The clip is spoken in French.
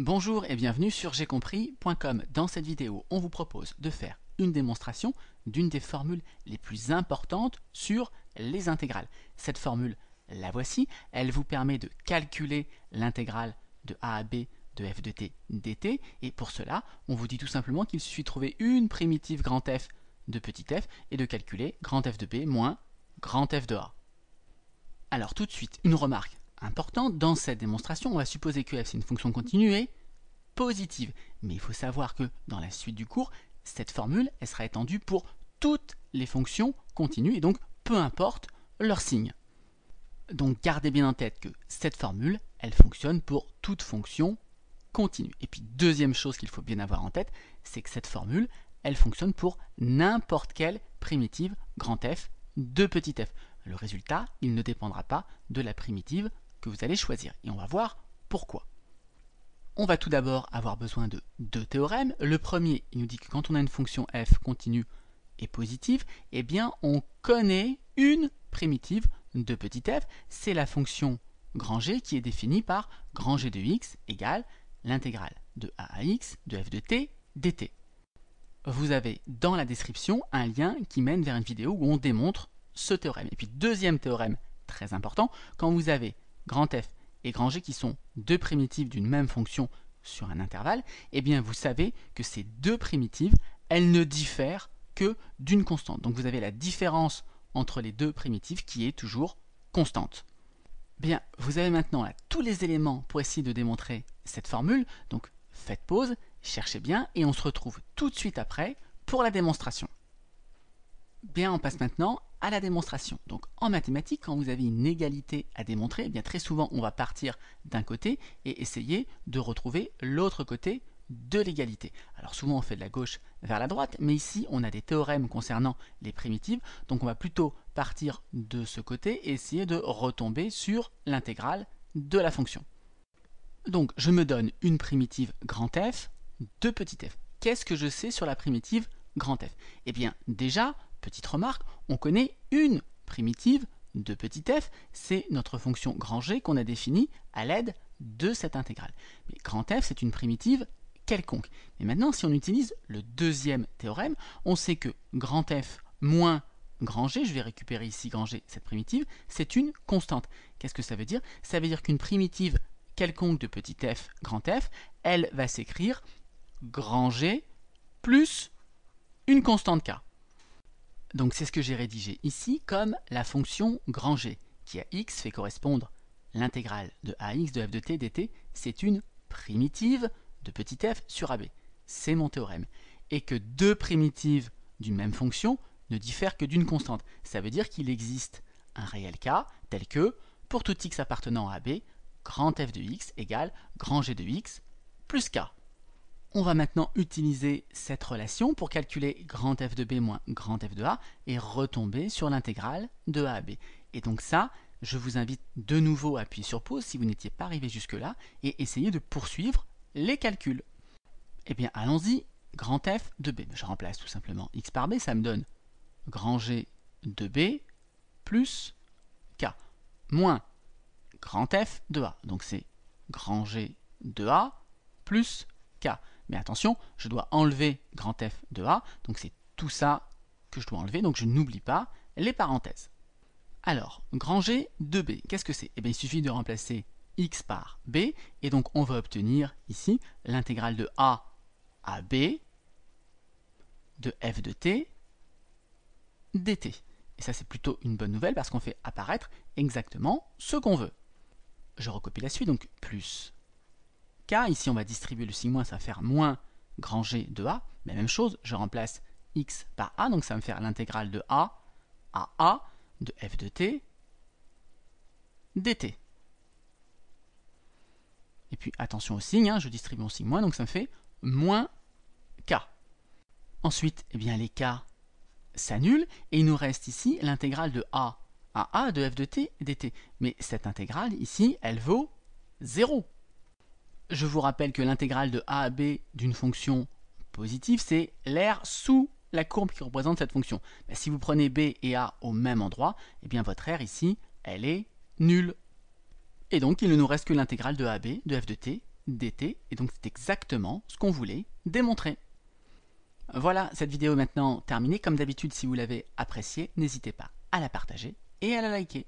Bonjour et bienvenue sur compris.com. Dans cette vidéo, on vous propose de faire une démonstration d'une des formules les plus importantes sur les intégrales. Cette formule, la voici, elle vous permet de calculer l'intégrale de a à b de f de t dt et pour cela, on vous dit tout simplement qu'il suffit de trouver une primitive grand F de petit f et de calculer grand F de b moins grand F de a. Alors tout de suite, une remarque important, dans cette démonstration, on va supposer que f c'est une fonction continue et positive. Mais il faut savoir que dans la suite du cours, cette formule, elle sera étendue pour toutes les fonctions continues et donc peu importe leur signe. Donc gardez bien en tête que cette formule, elle fonctionne pour toute fonction continue. Et puis deuxième chose qu'il faut bien avoir en tête, c'est que cette formule, elle fonctionne pour n'importe quelle primitive grand F de petit f. Le résultat, il ne dépendra pas de la primitive que vous allez choisir. Et on va voir pourquoi. On va tout d'abord avoir besoin de deux théorèmes. Le premier, il nous dit que quand on a une fonction f continue et positive, eh bien on connaît une primitive de petit f. C'est la fonction grand G qui est définie par grand G de x égale l'intégrale de a à x de f de t dt. Vous avez dans la description un lien qui mène vers une vidéo où on démontre ce théorème. Et puis deuxième théorème très important, quand vous avez grand F et grand G qui sont deux primitives d'une même fonction sur un intervalle, eh bien vous savez que ces deux primitives, elles ne diffèrent que d'une constante. Donc vous avez la différence entre les deux primitives qui est toujours constante. Bien, vous avez maintenant tous les éléments pour essayer de démontrer cette formule. Donc faites pause, cherchez bien et on se retrouve tout de suite après pour la démonstration. Bien, on passe maintenant à la démonstration. Donc en mathématiques, quand vous avez une égalité à démontrer, eh bien très souvent on va partir d'un côté et essayer de retrouver l'autre côté de l'égalité. Alors souvent on fait de la gauche vers la droite, mais ici on a des théorèmes concernant les primitives, donc on va plutôt partir de ce côté et essayer de retomber sur l'intégrale de la fonction. Donc je me donne une primitive grand F, deux petit f. Qu'est-ce que je sais sur la primitive grand F Eh bien déjà, petite remarque, on connaît une primitive de petit f, c'est notre fonction grand G qu'on a définie à l'aide de cette intégrale. Mais grand F, c'est une primitive quelconque. Et maintenant, si on utilise le deuxième théorème, on sait que grand F moins grand G, je vais récupérer ici grand G, cette primitive, c'est une constante. Qu'est-ce que ça veut dire Ça veut dire qu'une primitive quelconque de petit f, grand F, elle va s'écrire grand G plus une constante K. Donc c'est ce que j'ai rédigé ici comme la fonction grand G, qui à x fait correspondre l'intégrale de ax de f de t dt, c'est une primitive de petit f sur ab. C'est mon théorème. Et que deux primitives d'une même fonction ne diffèrent que d'une constante. Ça veut dire qu'il existe un réel cas tel que, pour tout x appartenant à b, grand f de x égale grand g de x plus k. On va maintenant utiliser cette relation pour calculer grand f de b moins grand f de a et retomber sur l'intégrale de a à b. Et donc ça, je vous invite de nouveau à appuyer sur pause si vous n'étiez pas arrivé jusque-là et essayer de poursuivre les calculs. Eh bien, allons-y, grand f de b. Je remplace tout simplement x par b, ça me donne grand g de b plus k moins grand f de a. Donc c'est grand g de a plus k. Mais attention, je dois enlever grand F de A, donc c'est tout ça que je dois enlever, donc je n'oublie pas les parenthèses. Alors, grand G de b qu'est-ce que c'est Eh bien, il suffit de remplacer x par b, et donc on va obtenir ici l'intégrale de a à b de f de t dt. Et ça, c'est plutôt une bonne nouvelle parce qu'on fait apparaître exactement ce qu'on veut. Je recopie la suite, donc plus k. Ici, on va distribuer le signe moins, ça va faire moins grand G de a. Mais même chose, je remplace x par a, donc ça va me faire l'intégrale de a à a de f de t dt. Et puis attention au signe, hein, je distribue mon signe moins, donc ça me fait moins k. Ensuite, eh bien, les k s'annulent, et il nous reste ici l'intégrale de a à a de f de t dt. Mais cette intégrale, ici, elle vaut 0. Je vous rappelle que l'intégrale de a à b d'une fonction positive, c'est l'air sous la courbe qui représente cette fonction. Bah, si vous prenez b et a au même endroit, eh bien votre aire ici, elle est nulle. Et donc il ne nous reste que l'intégrale de a b, de f de t dt, et donc c'est exactement ce qu'on voulait démontrer. Voilà, cette vidéo est maintenant terminée. Comme d'habitude, si vous l'avez appréciée, n'hésitez pas à la partager et à la liker.